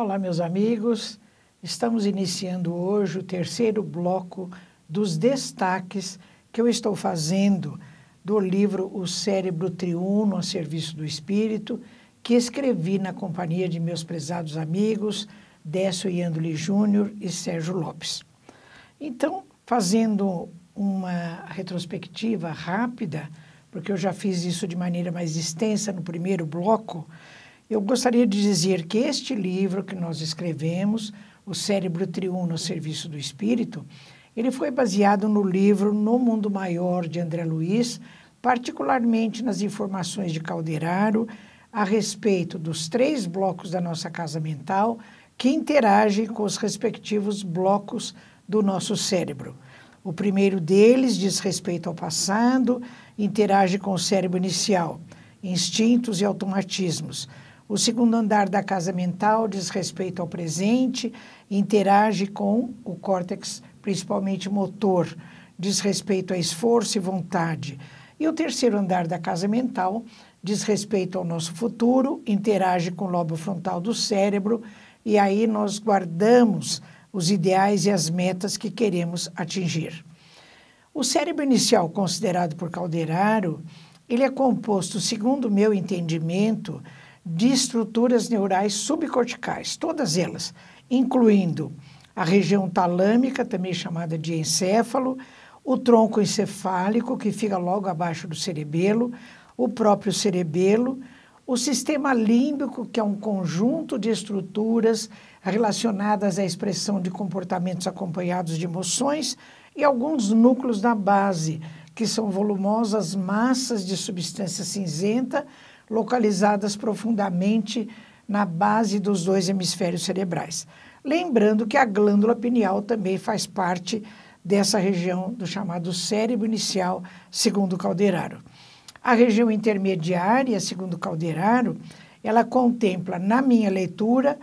Olá, meus amigos. Estamos iniciando hoje o terceiro bloco dos destaques que eu estou fazendo do livro O Cérebro Triuno a Serviço do Espírito, que escrevi na companhia de meus prezados amigos Décio Iandoli Júnior e Sérgio Lopes. Então, fazendo uma retrospectiva rápida, porque eu já fiz isso de maneira mais extensa no primeiro bloco, eu gostaria de dizer que este livro que nós escrevemos, O Cérebro Triuno ao Serviço do Espírito, ele foi baseado no livro No Mundo Maior, de André Luiz, particularmente nas informações de Calderaro a respeito dos três blocos da nossa casa mental que interagem com os respectivos blocos do nosso cérebro. O primeiro deles diz respeito ao passado, interage com o cérebro inicial, instintos e automatismos. O segundo andar da casa mental diz respeito ao presente, interage com o córtex, principalmente motor, diz respeito a esforço e vontade. E o terceiro andar da casa mental diz respeito ao nosso futuro, interage com o lobo frontal do cérebro, e aí nós guardamos os ideais e as metas que queremos atingir. O cérebro inicial, considerado por Calderaro, ele é composto, segundo o meu entendimento, de estruturas neurais subcorticais, todas elas, incluindo a região talâmica, também chamada de encéfalo, o tronco encefálico, que fica logo abaixo do cerebelo, o próprio cerebelo, o sistema límbico, que é um conjunto de estruturas relacionadas à expressão de comportamentos acompanhados de emoções, e alguns núcleos na base, que são volumosas massas de substância cinzenta localizadas profundamente na base dos dois hemisférios cerebrais. Lembrando que a glândula pineal também faz parte dessa região do chamado cérebro inicial, segundo Calderaro. A região intermediária, segundo Calderaro, ela contempla, na minha leitura,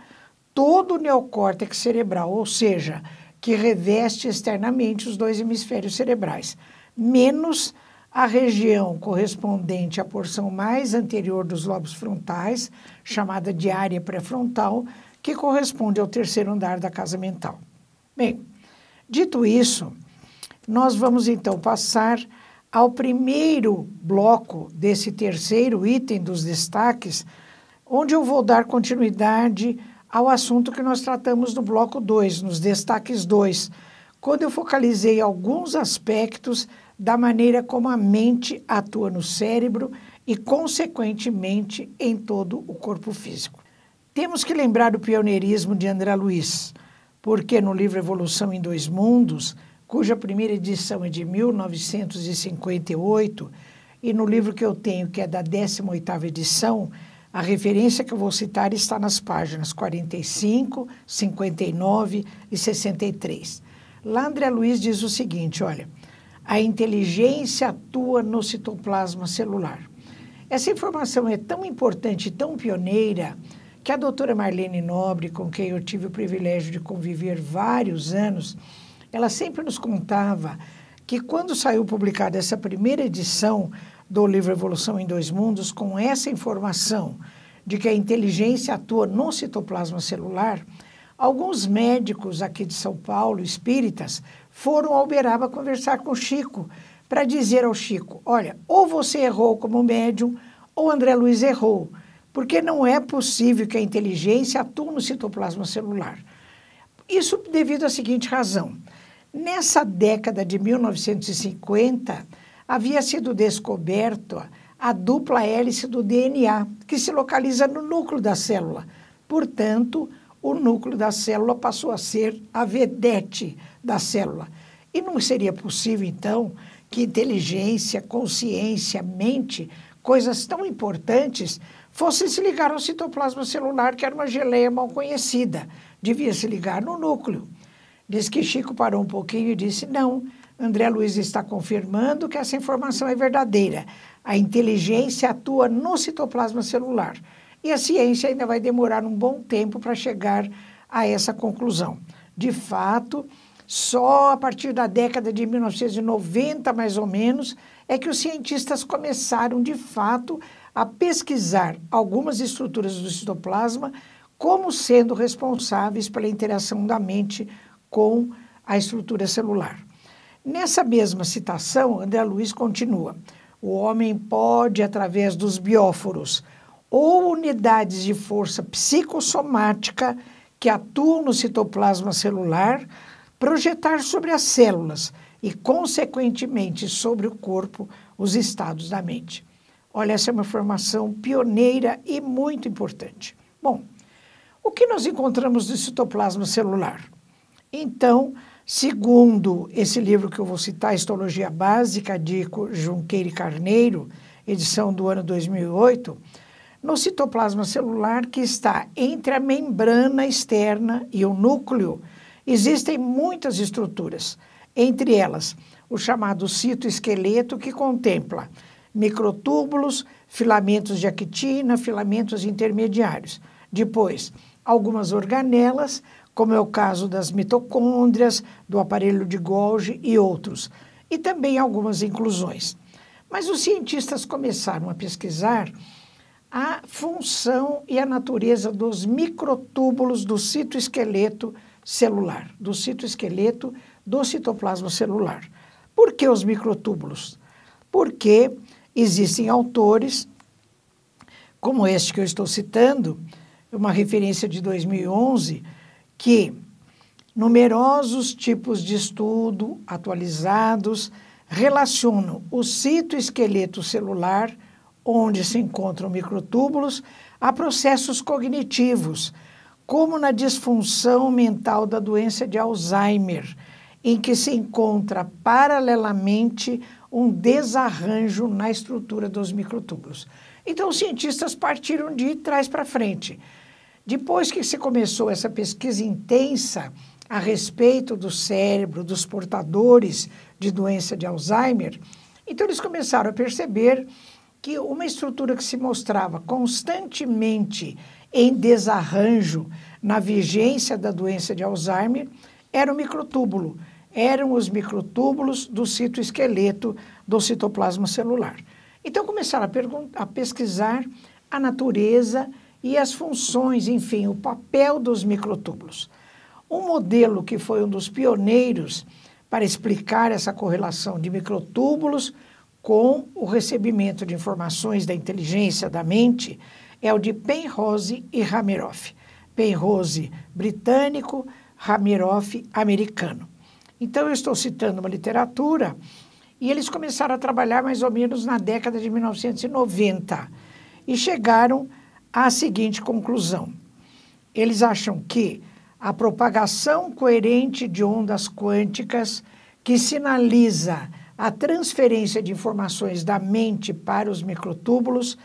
todo o neocórtex cerebral, ou seja, que reveste externamente os dois hemisférios cerebrais, menos a região correspondente à porção mais anterior dos lobos frontais, chamada de área pré-frontal, que corresponde ao terceiro andar da casa mental. Bem, dito isso, nós vamos então passar ao primeiro bloco desse terceiro item dos destaques, onde eu vou dar continuidade ao assunto que nós tratamos no bloco 2, nos destaques 2, quando eu focalizei alguns aspectos da maneira como a mente atua no cérebro e, consequentemente, em todo o corpo físico. Temos que lembrar o pioneirismo de André Luiz, porque no livro Evolução em Dois Mundos, cuja primeira edição é de 1958, e no livro que eu tenho, que é da 18ª edição, a referência que eu vou citar está nas páginas 45, 59 e 63. Lá André Luiz diz o seguinte, olha, a inteligência atua no citoplasma celular. Essa informação é tão importante, tão pioneira, que a doutora Marlene Nobre, com quem eu tive o privilégio de conviver vários anos, ela sempre nos contava que quando saiu publicada essa primeira edição do livro Evolução em Dois Mundos, com essa informação de que a inteligência atua no citoplasma celular, alguns médicos aqui de São Paulo, espíritas, foram ao Uberaba conversar com o Chico para dizer ao Chico: olha, ou você errou como médium, ou André Luiz errou, porque não é possível que a inteligência atue no citoplasma celular. Isso devido à seguinte razão: nessa década de 1950, havia sido descoberta a dupla hélice do DNA, que se localiza no núcleo da célula. Portanto, o núcleo da célula passou a ser a vedete da célula. E não seria possível, então, que inteligência, consciência, mente, coisas tão importantes, fossem se ligar ao citoplasma celular, que era uma geleia mal conhecida. Devia se ligar no núcleo. Diz que Chico parou um pouquinho e disse: Não, André Luiz está confirmando que essa informação é verdadeira. A inteligência atua no citoplasma celular. E a ciência ainda vai demorar um bom tempo para chegar a essa conclusão. De fato, só a partir da década de 1990, mais ou menos, é que os cientistas começaram, de fato, a pesquisar algumas estruturas do citoplasma como sendo responsáveis pela interação da mente com a estrutura celular. Nessa mesma citação, André Luiz continua: o homem pode, através dos bióforos, ou unidades de força psicossomática que atuam no citoplasma celular projetar sobre as células e, consequentemente, sobre o corpo, os estados da mente. Olha, essa é uma formação pioneira e muito importante. Bom, o que nós encontramos do citoplasma celular? Então, segundo esse livro que eu vou citar, Histologia Básica, de Junqueira e Carneiro, edição do ano 2008, no citoplasma celular que está entre a membrana externa e o núcleo, existem muitas estruturas, entre elas o chamado citoesqueleto, que contempla microtúbulos, filamentos de actina, filamentos intermediários. Depois, algumas organelas, como é o caso das mitocôndrias, do aparelho de Golgi e outros, e também algumas inclusões. Mas os cientistas começaram a pesquisar a função e a natureza dos microtúbulos do citoesqueleto celular, do citoesqueleto do citoplasma celular. Por que os microtúbulos? Porque existem autores, como este que eu estou citando, uma referência de 2011, que numerosos tipos de estudo atualizados relacionam o citoesqueleto celular onde se encontram microtúbulos, há processos cognitivos, como na disfunção mental da doença de Alzheimer, em que se encontra paralelamente um desarranjo na estrutura dos microtúbulos. Então, os cientistas partiram de trás para frente. Depois que se começou essa pesquisa intensa a respeito do cérebro, dos portadores de doença de Alzheimer, então eles começaram a perceber que uma estrutura que se mostrava constantemente em desarranjo na vigência da doença de Alzheimer era o microtúbulo, eram os microtúbulos do citoesqueleto do citoplasma celular. Então começaram a, a pesquisar a natureza e as funções, enfim, o papel dos microtúbulos. Um modelo que foi um dos pioneiros para explicar essa correlação de microtúbulos com o recebimento de informações da inteligência da mente é o de Penrose e Hameroff. Penrose britânico, Hameroff americano. Então eu estou citando uma literatura e eles começaram a trabalhar mais ou menos na década de 1990 e chegaram à seguinte conclusão. Eles acham que a propagação coerente de ondas quânticas que sinaliza a transferência de informações da mente para os microtúbulos,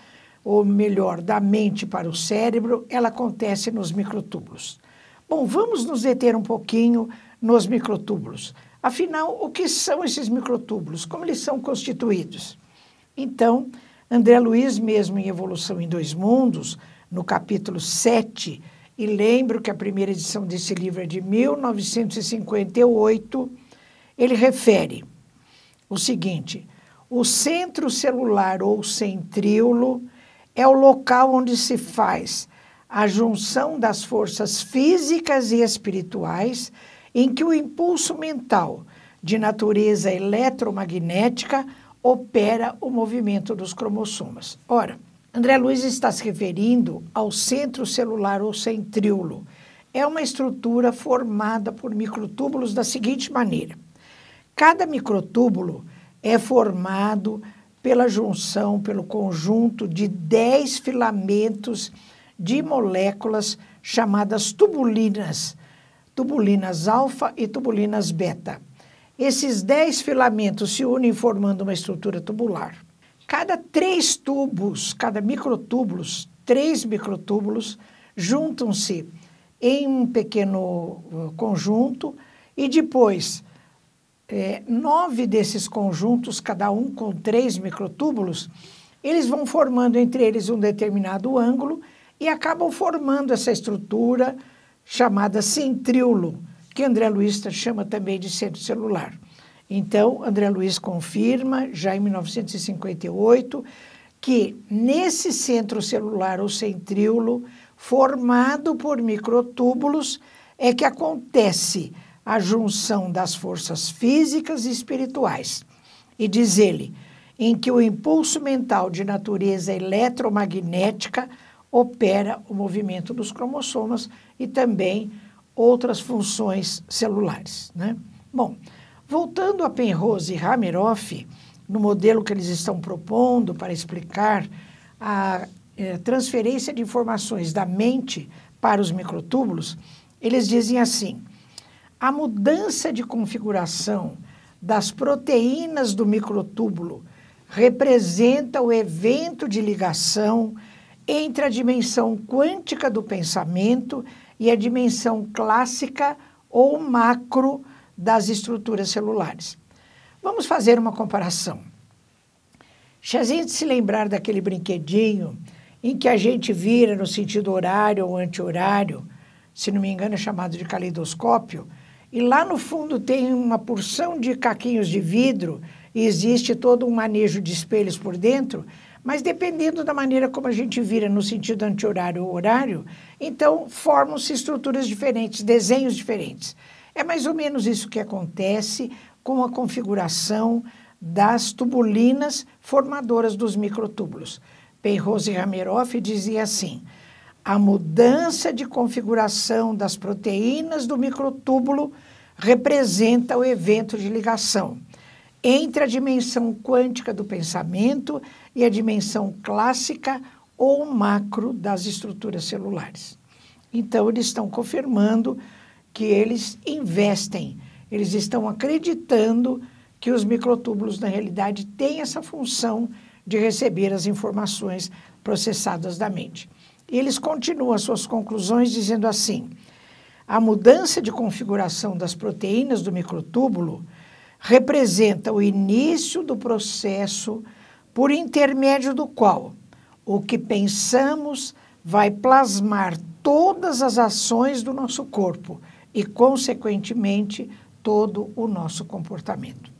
ou melhor, da mente para o cérebro, ela acontece nos microtúbulos. Bom, vamos nos deter um pouquinho nos microtúbulos. Afinal, o que são esses microtúbulos? Como eles são constituídos? Então, André Luiz, mesmo em Evolução em Dois Mundos, no capítulo 7, e lembro que a primeira edição desse livro é de 1958, ele refere o seguinte: o centro celular ou centríolo é o local onde se faz a junção das forças físicas e espirituais, em que o impulso mental de natureza eletromagnética opera o movimento dos cromossomas. Ora, André Luiz está se referindo ao centro celular ou centríolo. É uma estrutura formada por microtúbulos da seguinte maneira: Cada microtúbulo é formado pela junção, pelo conjunto de 10 filamentos de moléculas chamadas tubulinas, tubulinas alfa e tubulinas beta. Esses 10 filamentos se unem formando uma estrutura tubular. Cada três tubos, cada microtúbulos, três microtúbulos juntam-se em um pequeno uh, conjunto e depois é, nove desses conjuntos, cada um com três microtúbulos, eles vão formando entre eles um determinado ângulo e acabam formando essa estrutura chamada centríolo, que André Luiz chama também de centro celular. Então, André Luiz confirma, já em 1958, que nesse centro celular ou centríolo, formado por microtúbulos, é que acontece a junção das forças físicas e espirituais. E diz ele, em que o impulso mental de natureza eletromagnética opera o movimento dos cromossomas e também outras funções celulares. Né? Bom, voltando a Penrose e Hameroff, no modelo que eles estão propondo para explicar a eh, transferência de informações da mente para os microtúbulos, eles dizem assim: a mudança de configuração das proteínas do microtúbulo representa o evento de ligação entre a dimensão quântica do pensamento e a dimensão clássica ou macro das estruturas celulares. Vamos fazer uma comparação. Se a gente se lembrar daquele brinquedinho em que a gente vira no sentido horário ou anti-horário, se não me engano é chamado de caleidoscópio, e lá no fundo tem uma porção de caquinhos de vidro, e existe todo um manejo de espelhos por dentro, mas dependendo da maneira como a gente vira no sentido anti-horário ou horário, então formam-se estruturas diferentes, desenhos diferentes. É mais ou menos isso que acontece com a configuração das tubulinas formadoras dos microtúbulos. Penrose Rameroff diziam assim: a mudança de configuração das proteínas do microtúbulo representa o evento de ligação entre a dimensão quântica do pensamento e a dimensão clássica ou macro das estruturas celulares. Então, eles estão confirmando que eles investem, eles estão acreditando que os microtúbulos, na realidade, têm essa função de receber as informações processadas da mente. E eles continuam suas conclusões dizendo assim: a mudança de configuração das proteínas do microtúbulo representa o início do processo por intermédio do qual o que pensamos vai plasmar todas as ações do nosso corpo e, consequentemente, todo o nosso comportamento.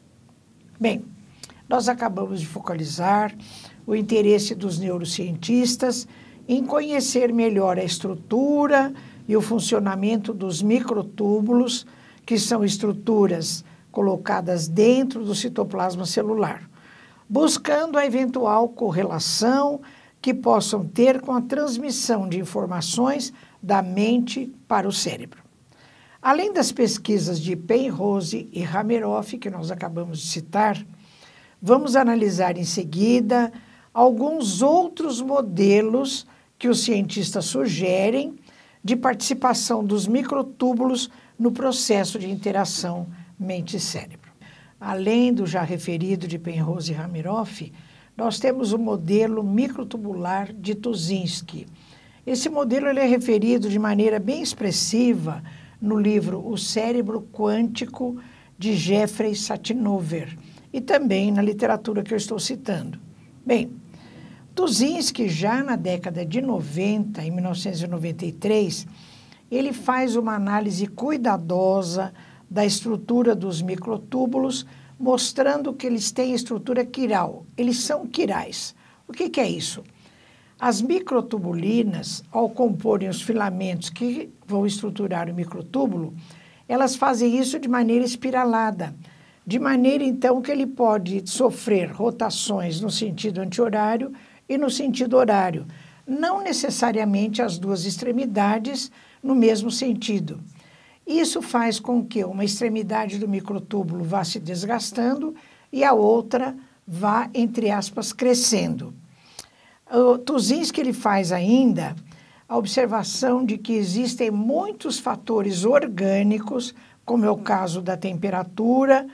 Bem, nós acabamos de focalizar o interesse dos neurocientistas em conhecer melhor a estrutura e o funcionamento dos microtúbulos, que são estruturas colocadas dentro do citoplasma celular, buscando a eventual correlação que possam ter com a transmissão de informações da mente para o cérebro. Além das pesquisas de Penrose e Hameroff, que nós acabamos de citar, vamos analisar em seguida alguns outros modelos que os cientistas sugerem de participação dos microtúbulos no processo de interação mente-cérebro. Além do já referido de Penrose e Ramiroff, nós temos o modelo microtubular de Tuzinski. Esse modelo ele é referido de maneira bem expressiva no livro O Cérebro Quântico de Jeffrey Satinover e também na literatura que eu estou citando. Bem, Tuzinski, já na década de 90, em 1993, ele faz uma análise cuidadosa da estrutura dos microtúbulos, mostrando que eles têm estrutura quiral. Eles são quirais. O que, que é isso? As microtubulinas, ao comporem os filamentos que vão estruturar o microtúbulo, elas fazem isso de maneira espiralada, de maneira então que ele pode sofrer rotações no sentido anti-horário, e no sentido horário. Não necessariamente as duas extremidades no mesmo sentido. Isso faz com que uma extremidade do microtúbulo vá se desgastando e a outra vá, entre aspas, crescendo. O Tuzinski ele faz ainda a observação de que existem muitos fatores orgânicos, como é o caso da temperatura,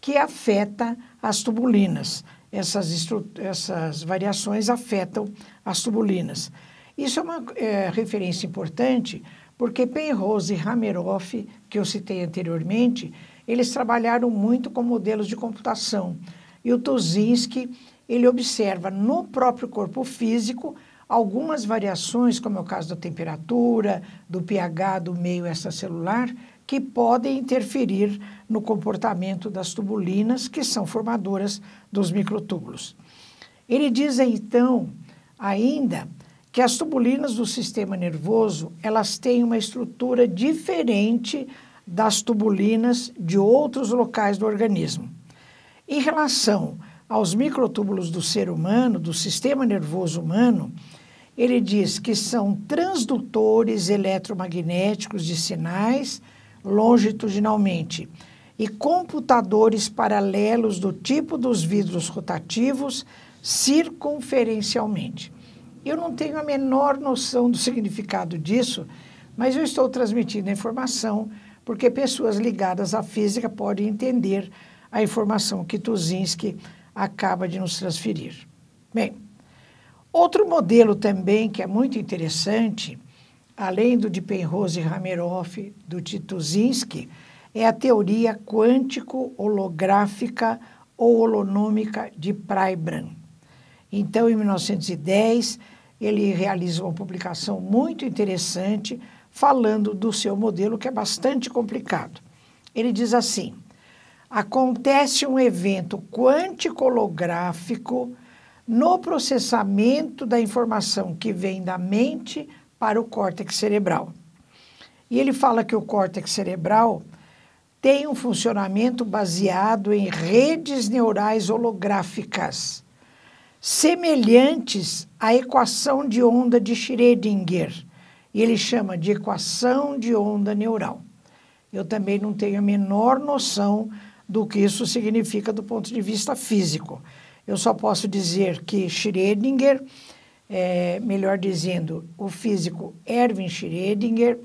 que afeta as tubulinas essas, essas variações afetam as tubulinas. Isso é uma é, referência importante porque Penrose e Hameroff, que eu citei anteriormente, eles trabalharam muito com modelos de computação. E o Tuzinski, ele observa no próprio corpo físico algumas variações, como é o caso da temperatura, do pH do meio extracelular, celular, que podem interferir no comportamento das tubulinas, que são formadoras dos microtúbulos. Ele diz então ainda que as tubulinas do sistema nervoso, elas têm uma estrutura diferente das tubulinas de outros locais do organismo. Em relação aos microtúbulos do ser humano, do sistema nervoso humano, ele diz que são transdutores eletromagnéticos de sinais longitudinalmente e computadores paralelos do tipo dos vidros rotativos circunferencialmente. Eu não tenho a menor noção do significado disso, mas eu estou transmitindo a informação porque pessoas ligadas à física podem entender a informação que Tuzinski acaba de nos transferir. Bem, outro modelo também que é muito interessante além do de Penrose e Hameroff, do Zinski, é a teoria quântico-holográfica ou holonômica de Prybran. Então, em 1910, ele realiza uma publicação muito interessante falando do seu modelo, que é bastante complicado. Ele diz assim: acontece um evento quântico-holográfico no processamento da informação que vem da mente para o córtex cerebral. E ele fala que o córtex cerebral tem um funcionamento baseado em redes neurais holográficas, semelhantes à equação de onda de Schrödinger. E ele chama de equação de onda neural. Eu também não tenho a menor noção do que isso significa do ponto de vista físico. Eu só posso dizer que Schrödinger é, melhor dizendo, o físico Erwin Schrödinger.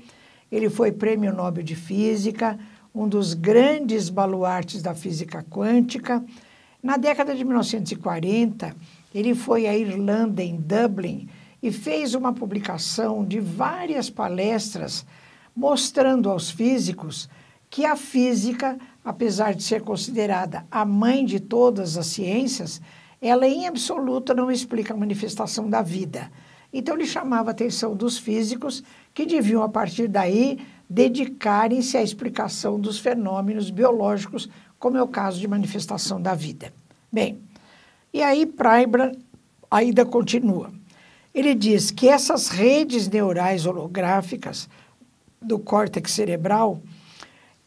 Ele foi prêmio Nobel de Física, um dos grandes baluartes da física quântica. Na década de 1940, ele foi à Irlanda, em Dublin, e fez uma publicação de várias palestras mostrando aos físicos que a física, apesar de ser considerada a mãe de todas as ciências, ela em absoluto não explica a manifestação da vida. Então ele chamava a atenção dos físicos, que deviam a partir daí dedicarem-se à explicação dos fenômenos biológicos, como é o caso de manifestação da vida. Bem, e aí Praibra ainda continua. Ele diz que essas redes neurais holográficas do córtex cerebral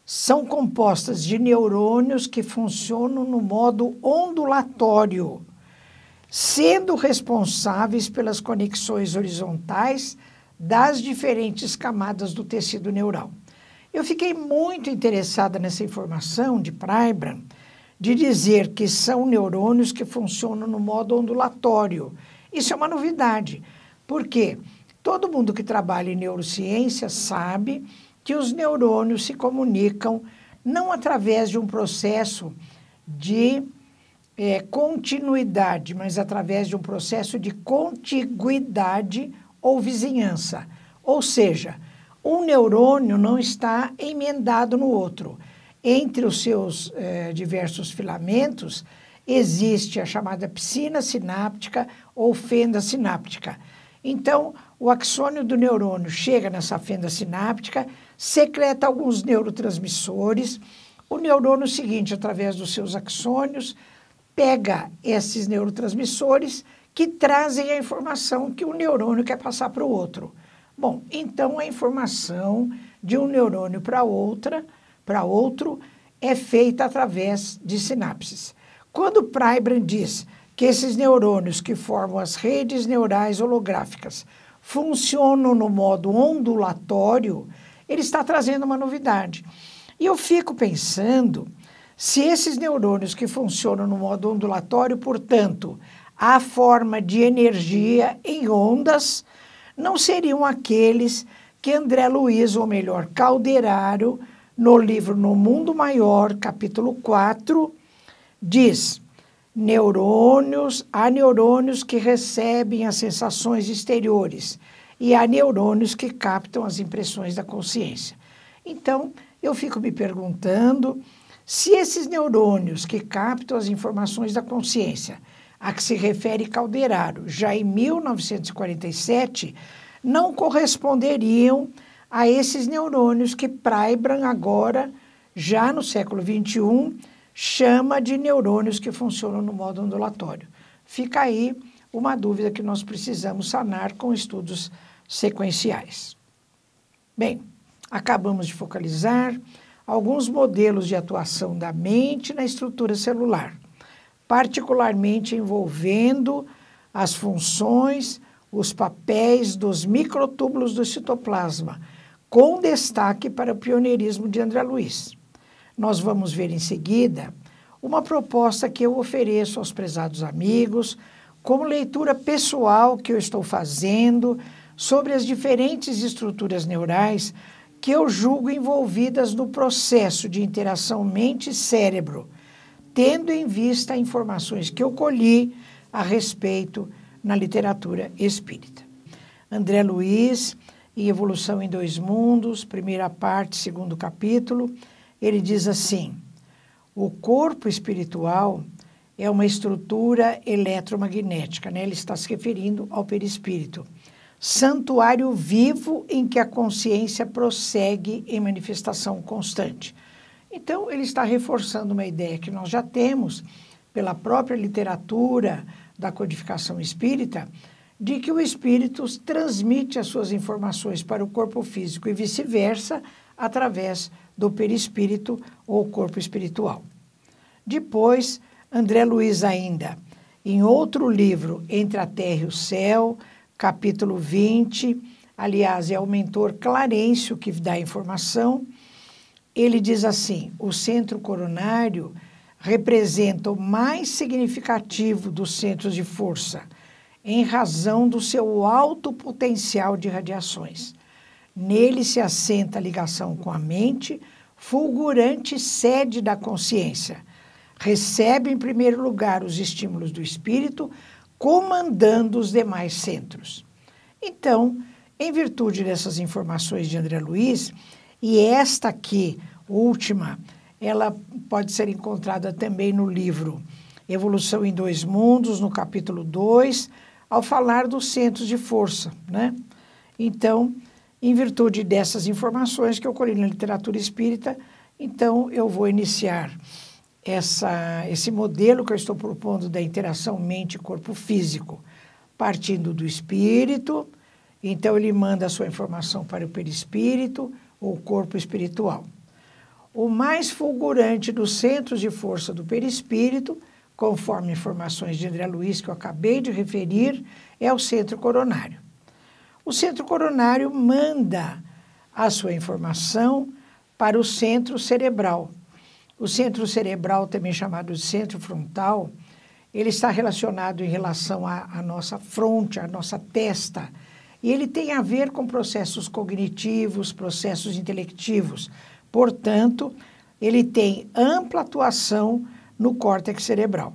são compostas de neurônios que funcionam no modo ondulatório, sendo responsáveis pelas conexões horizontais das diferentes camadas do tecido neural. Eu fiquei muito interessada nessa informação de Prybran, de dizer que são neurônios que funcionam no modo ondulatório. Isso é uma novidade, porque todo mundo que trabalha em neurociência sabe que os neurônios se comunicam não através de um processo de é, continuidade, mas através de um processo de contiguidade ou vizinhança. Ou seja, um neurônio não está emendado no outro. Entre os seus é, diversos filamentos existe a chamada piscina sináptica ou fenda sináptica. Então, o axônio do neurônio chega nessa fenda sináptica, secreta alguns neurotransmissores. O neurônio seguinte, através dos seus axônios, pega esses neurotransmissores que trazem a informação que o neurônio quer passar para o outro. Bom, então a informação de um neurônio para outra, para outro, é feita através de sinapses. Quando Prybran diz que esses neurônios que formam as redes neurais holográficas funcionam no modo ondulatório, ele está trazendo uma novidade. E eu fico pensando se esses neurônios que funcionam no modo ondulatório, portanto, a forma de energia em ondas, não seriam aqueles que André Luiz, ou melhor, Calderaro, no livro No Mundo Maior, capítulo 4, diz neurônios, há neurônios que recebem as sensações exteriores e há neurônios que captam as impressões da consciência. Então, eu fico me perguntando se esses neurônios que captam as informações da consciência, a que se refere Calderaro, já em 1947, não corresponderiam a esses neurônios que Praibran agora, já no século 21 chama de neurônios que funcionam no modo ondulatório. Fica aí uma dúvida que nós precisamos sanar com estudos sequenciais. Bem, acabamos de focalizar alguns modelos de atuação da mente na estrutura celular, particularmente envolvendo as funções, os papéis dos microtúbulos do citoplasma, com destaque para o pioneirismo de André Luiz. Nós vamos ver em seguida uma proposta que eu ofereço aos prezados amigos, como leitura pessoal que eu estou fazendo sobre as diferentes estruturas neurais que eu julgo envolvidas no processo de interação mente-cérebro, tendo em vista informações que eu colhi a respeito na literatura espírita. André Luiz e Evolução em Dois Mundos, primeira parte, segundo capítulo ele diz assim: o corpo espiritual é uma estrutura eletromagnética, né? ele está se referindo ao perispírito. Santuário vivo em que a consciência prossegue em manifestação constante. Então, ele está reforçando uma ideia que nós já temos pela própria literatura da codificação espírita, de que o espírito transmite as suas informações para o corpo físico e vice-versa através do perispírito ou corpo espiritual. Depois, André Luiz ainda, em outro livro, Entre a Terra e o Céu, capítulo 20, aliás, é o mentor Clarencio que dá a informação, ele diz assim: o centro coronário representa o mais significativo dos centros de força, em razão do seu alto potencial de radiações. Nele se assenta a ligação com a mente, fulgurante sede da consciência. Recebe, em primeiro lugar, os estímulos do espírito, comandando os demais centros. Então, em virtude dessas informações de André Luiz, e esta aqui, última, ela pode ser encontrada também no livro Evolução em Dois Mundos, no capítulo 2, ao falar dos centros de força, né? Então, em virtude dessas informações que eu colhi na literatura espírita, então eu vou iniciar essa, esse modelo que eu estou propondo da interação mente-corpo físico, partindo do espírito. Então, ele manda a sua informação para o perispírito ou corpo espiritual. O mais fulgurante dos centros de força do perispírito, conforme informações de André Luiz que eu acabei de referir, é o centro coronário o centro coronário manda a sua informação para o centro cerebral. O centro cerebral, também chamado de centro frontal, ele está relacionado em relação à, nossa fronte, à nossa testa. E ele tem a ver com processos cognitivos, processos intelectivos. Portanto, ele tem ampla atuação no córtex cerebral.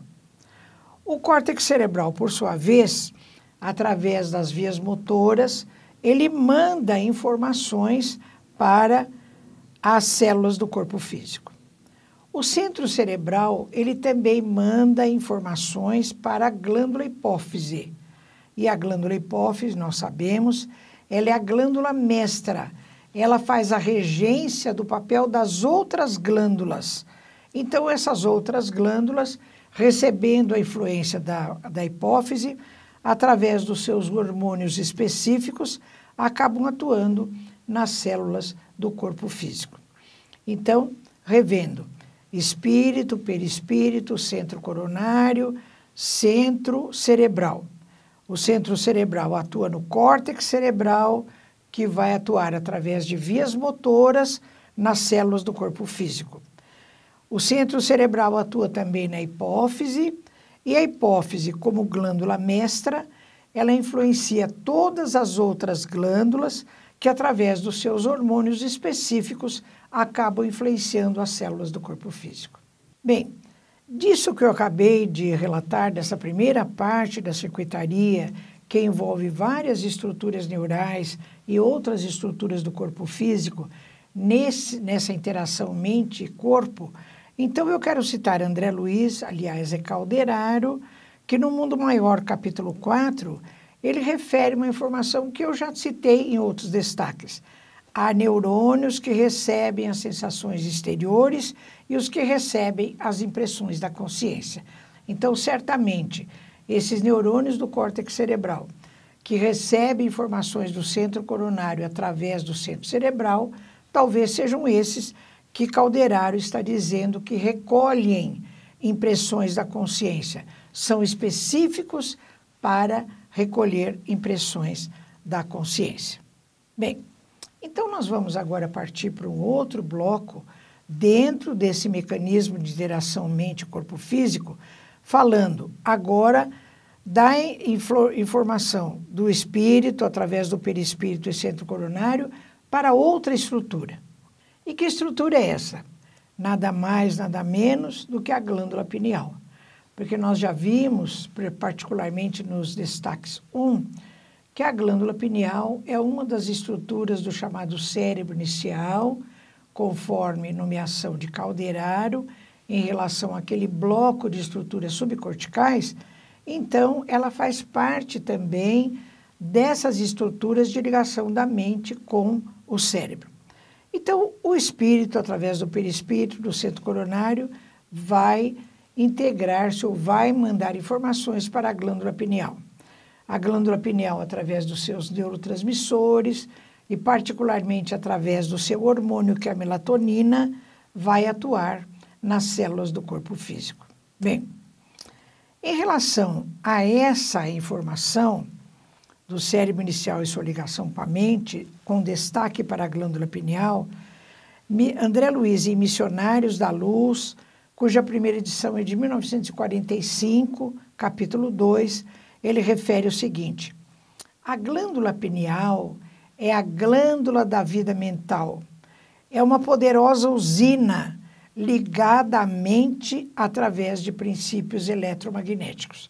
O córtex cerebral, por sua vez, através das vias motoras, ele manda informações para as células do corpo físico. O centro cerebral, ele também manda informações para a glândula hipófise. E a glândula hipófise, nós sabemos, ela é a glândula mestra. Ela faz a regência do papel das outras glândulas. Então, essas outras glândulas, recebendo a influência da, da hipófise, através dos seus hormônios específicos, acabam atuando nas células do corpo físico. Então, revendo: espírito, perispírito, centro coronário, centro cerebral. O centro cerebral atua no córtex cerebral, que vai atuar através de vias motoras nas células do corpo físico. O centro cerebral atua também na hipófise, e a hipófise, como glândula mestra, ela influencia todas as outras glândulas que, através dos seus hormônios específicos, acabam influenciando as células do corpo físico. Bem, disso que eu acabei de relatar, dessa primeira parte da circuitaria, que envolve várias estruturas neurais e outras estruturas do corpo físico, nesse, nessa interação mente-corpo, e corpo, então, eu quero citar André Luiz, aliás, é Calderaro, que no Mundo Maior, capítulo 4, ele refere uma informação que eu já citei em outros destaques. Há neurônios que recebem as sensações exteriores e os que recebem as impressões da consciência. Então, certamente, esses neurônios do córtex cerebral, que recebem informações do centro coronário através do centro cerebral, talvez sejam esses que Calderaro está dizendo que recolhem impressões da consciência. São específicos para recolher impressões da consciência. Bem, então nós vamos agora partir para um outro bloco dentro desse mecanismo de interação mente-corpo físico, falando agora da informação do espírito através do perispírito e centro coronário para outra estrutura. E que estrutura é essa? Nada mais, nada menos do que a glândula pineal. Porque nós já vimos, particularmente nos destaques 1, que a glândula pineal é uma das estruturas do chamado cérebro inicial, conforme nomeação de Calderaro, em relação àquele bloco de estruturas subcorticais, então ela faz parte também dessas estruturas de ligação da mente com o cérebro. Então, o espírito, através do perispírito, do centro coronário, vai integrar-se ou vai mandar informações para a glândula pineal. A glândula pineal, através dos seus neurotransmissores e, particularmente, através do seu hormônio, que é a melatonina, vai atuar nas células do corpo físico. Bem, em relação a essa informação, do cérebro inicial e sua ligação com a mente, com destaque para a glândula pineal, André Luiz e Missionários da Luz, cuja primeira edição é de 1945, capítulo 2, ele refere o seguinte: a glândula pineal é a glândula da vida mental. É uma poderosa usina ligada à mente através de princípios eletromagnéticos.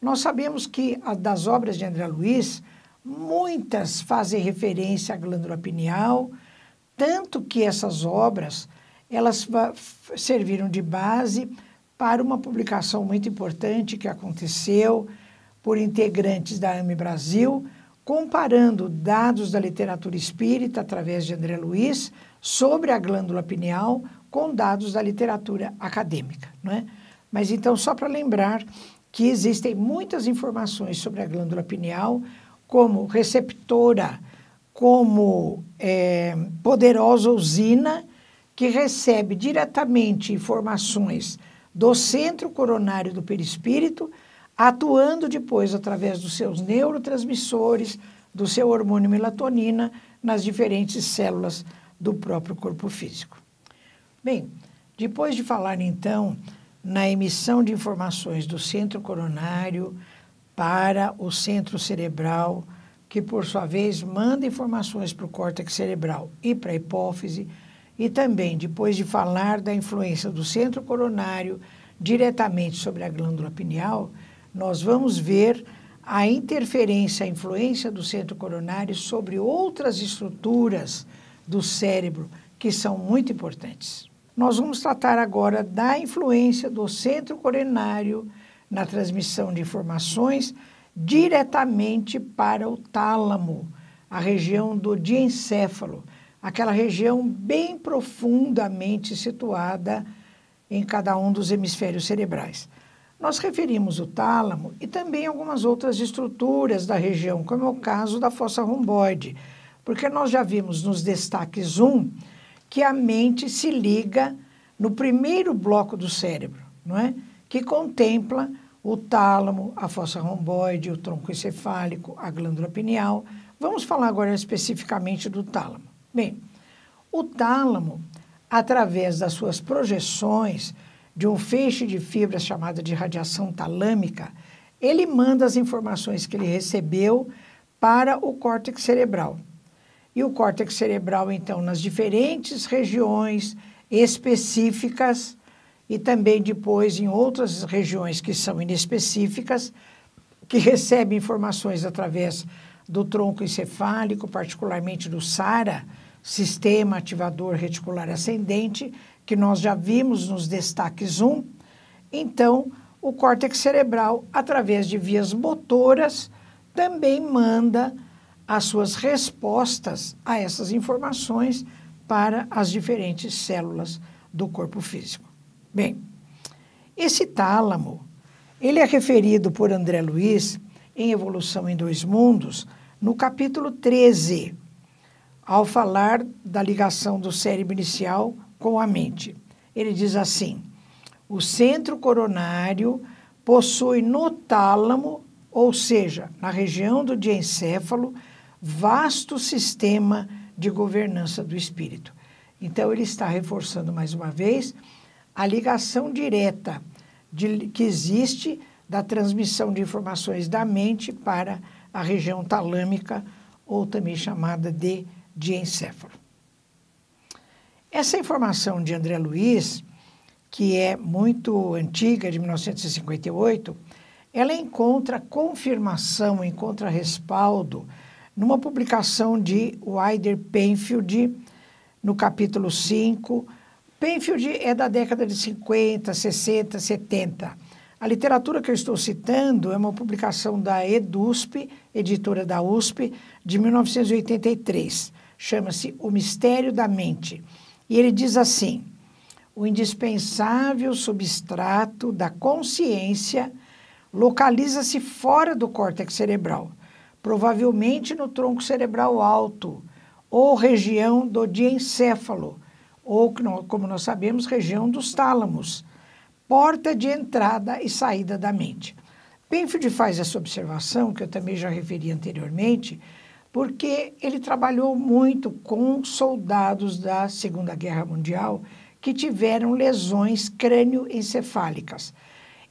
Nós sabemos que a, das obras de André Luiz, muitas fazem referência à glândula pineal, tanto que essas obras elas serviram de base para uma publicação muito importante que aconteceu por integrantes da AME Brasil, comparando dados da literatura espírita através de André Luiz sobre a glândula pineal com dados da literatura acadêmica, não é? Mas então só para lembrar que existem muitas informações sobre a glândula pineal como receptora, como é, poderosa usina que recebe diretamente informações do centro coronário do perispírito, atuando depois através dos seus neurotransmissores, do seu hormônio melatonina nas diferentes células do próprio corpo físico. Bem, depois de falar então na emissão de informações do centro coronário para o centro cerebral, que por sua vez manda informações para o córtex cerebral e para a hipófise, e também depois de falar da influência do centro coronário diretamente sobre a glândula pineal, nós vamos ver a interferência, a influência do centro coronário sobre outras estruturas do cérebro que são muito importantes. Nós vamos tratar agora da influência do centro coronário na transmissão de informações diretamente para o tálamo, a região do diencéfalo, aquela região bem profundamente situada em cada um dos hemisférios cerebrais. Nós referimos o tálamo e também algumas outras estruturas da região, como é o caso da fossa romboide, porque nós já vimos nos destaques 1 que a mente se liga no primeiro bloco do cérebro, não é? que contempla o tálamo, a fossa romboide, o tronco encefálico, a glândula pineal. Vamos falar agora especificamente do tálamo. Bem, o tálamo, através das suas projeções de um feixe de fibras chamada de radiação talâmica, ele manda as informações que ele recebeu para o córtex cerebral. E o córtex cerebral, então, nas diferentes regiões específicas e também depois em outras regiões que são inespecíficas, que recebe informações através do tronco encefálico, particularmente do SARA, Sistema Ativador Reticular Ascendente, que nós já vimos nos destaques 1. Então, o córtex cerebral, através de vias motoras, também manda as suas respostas a essas informações para as diferentes células do corpo físico. Bem, esse tálamo, ele é referido por André Luiz em Evolução em Dois Mundos, no capítulo 13, ao falar da ligação do cérebro inicial com a mente. Ele diz assim: o centro coronário possui no tálamo, ou seja, na região do diencéfalo, vasto sistema de governança do espírito. Então, ele está reforçando mais uma vez a ligação direta de, que existe da transmissão de informações da mente para a região talâmica, ou também chamada de encéfalo. Essa informação de André Luiz, que é muito antiga, de 1958, ela encontra confirmação, encontra respaldo numa publicação de Wider Penfield, no capítulo 5. Penfield é da década de 50, 60, 70. A literatura que eu estou citando é uma publicação da EDUSP, editora da USP, de 1983. Chama-se O Mistério da Mente. E ele diz assim: o indispensável substrato da consciência localiza-se fora do córtex cerebral provavelmente no tronco cerebral alto, ou região do diencéfalo, ou, como nós sabemos, região dos tálamos, porta de entrada e saída da mente. Penfield faz essa observação, que eu também já referi anteriormente, porque ele trabalhou muito com soldados da Segunda Guerra Mundial que tiveram lesões crânioencefálicas.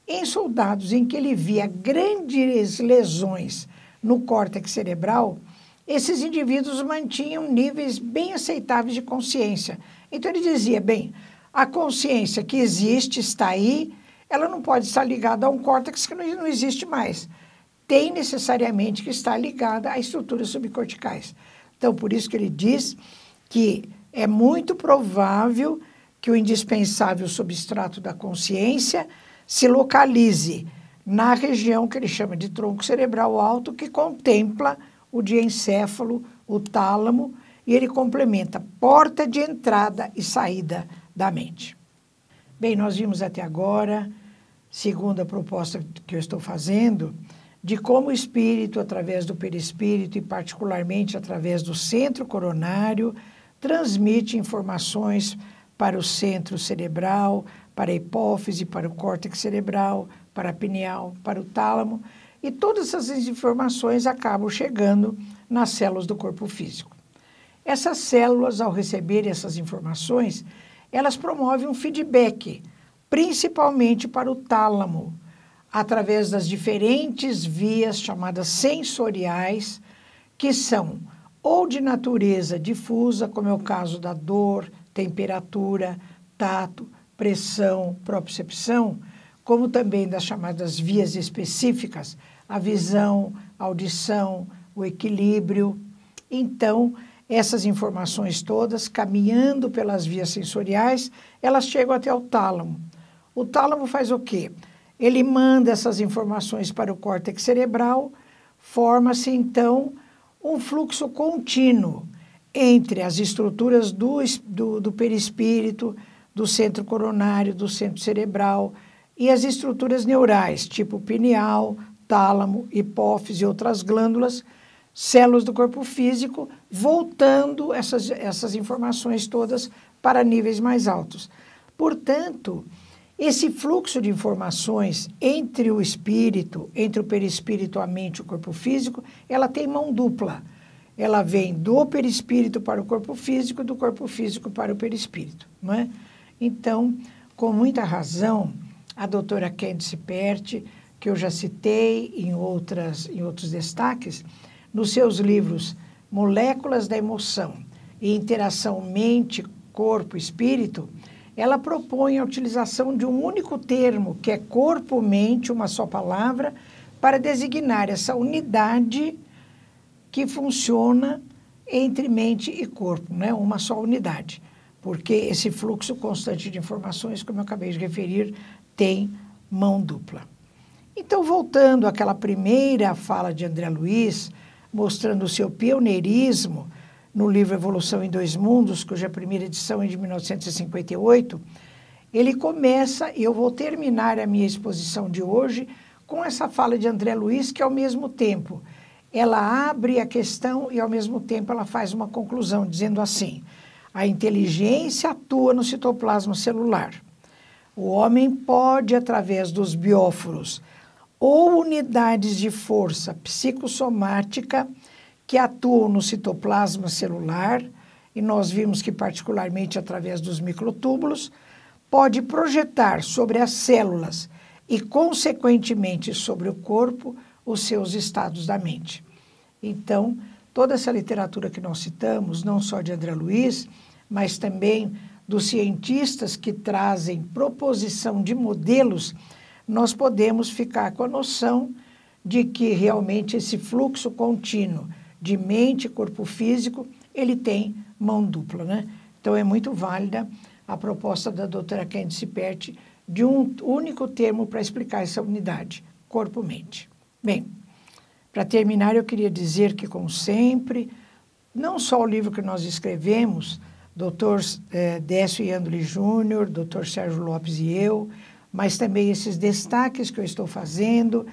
Em soldados em que ele via grandes lesões no córtex cerebral, esses indivíduos mantinham níveis bem aceitáveis de consciência. Então ele dizia, bem, a consciência que existe, está aí, ela não pode estar ligada a um córtex que não, não existe mais. Tem necessariamente que estar ligada a estruturas subcorticais. Então, por isso que ele diz que é muito provável que o indispensável substrato da consciência se localize na região que ele chama de tronco cerebral alto, que contempla o diencéfalo, o tálamo, e ele complementa porta de entrada e saída da mente. Bem, nós vimos até agora, segundo a proposta que eu estou fazendo, de como o espírito, através do perispírito e particularmente através do centro coronário, transmite informações para o centro cerebral, para a hipófise, para o córtex cerebral, para a pineal, para o tálamo, e todas essas informações acabam chegando nas células do corpo físico. Essas células, ao receberem essas informações, elas promovem um feedback, principalmente para o tálamo, através das diferentes vias chamadas sensoriais, que são ou de natureza difusa, como é o caso da dor, temperatura, tato, pressão, propriocepção, como também das chamadas vias específicas, a visão, a audição, o equilíbrio. Então, essas informações todas, caminhando pelas vias sensoriais, elas chegam até o tálamo. O tálamo faz o quê? Ele manda essas informações para o córtex cerebral, forma-se então um fluxo contínuo entre as estruturas do, do, do perispírito, do centro coronário, do centro cerebral, e as estruturas neurais, tipo pineal, tálamo, hipófise e outras glândulas, células do corpo físico, voltando essas, essas informações todas para níveis mais altos. Portanto, esse fluxo de informações entre o espírito, entre o perispírito, a mente e o corpo físico, ela tem mão dupla. Ela vem do perispírito para o corpo físico, do corpo físico para o perispírito, não é? Então, com muita razão, a doutora Candice Perti, que eu já citei em, outras, em outros destaques, nos seus livros Moléculas da Emoção e Interação Mente, Corpo, Espírito, ela propõe a utilização de um único termo, que é corpo-mente, uma só palavra, para designar essa unidade que funciona entre mente e corpo, né? uma só unidade. Porque esse fluxo constante de informações, como eu acabei de referir, tem mão dupla. Então, voltando àquela primeira fala de André Luiz, mostrando o seu pioneirismo no livro Evolução em Dois Mundos, cuja primeira edição é de 1958, ele começa, e eu vou terminar a minha exposição de hoje com essa fala de André Luiz, que ao mesmo tempo ela abre a questão e ao mesmo tempo ela faz uma conclusão, dizendo assim: a inteligência atua no citoplasma celular. O homem pode, através dos bióforos ou unidades de força psicossomática que atuam no citoplasma celular, e nós vimos que, particularmente através dos microtúbulos, pode projetar sobre as células e, consequentemente, sobre o corpo, os seus estados da mente. Então, toda essa literatura que nós citamos, não só de André Luiz, mas também dos cientistas que trazem proposição de modelos, nós podemos ficar com a noção de que realmente esse fluxo contínuo de mente e corpo físico, ele tem mão dupla, né? Então é muito válida a proposta da doutora Candice Perti de um único termo para explicar essa unidade, corpo-mente. Bem, para terminar, eu queria dizer que, como sempre, não só o livro que nós escrevemos, doutor eh, Décio Iandoli Júnior, doutor Sérgio Lopes e eu, mas também esses destaques que eu estou fazendo.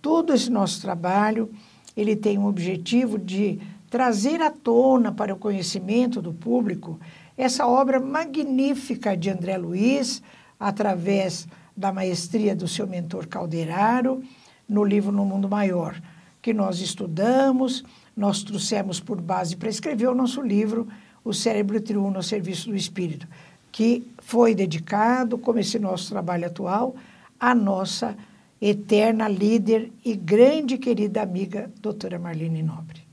Todo esse nosso trabalho, ele tem o objetivo de trazer à tona para o conhecimento do público essa obra magnífica de André Luiz, através da maestria do seu mentor Calderaro, no livro No Mundo Maior, que nós estudamos, nós trouxemos por base para escrever o nosso livro o Cérebro Triuno ao Serviço do Espírito, que foi dedicado, como esse nosso trabalho atual, à nossa eterna líder e grande querida amiga, doutora Marlene Nobre.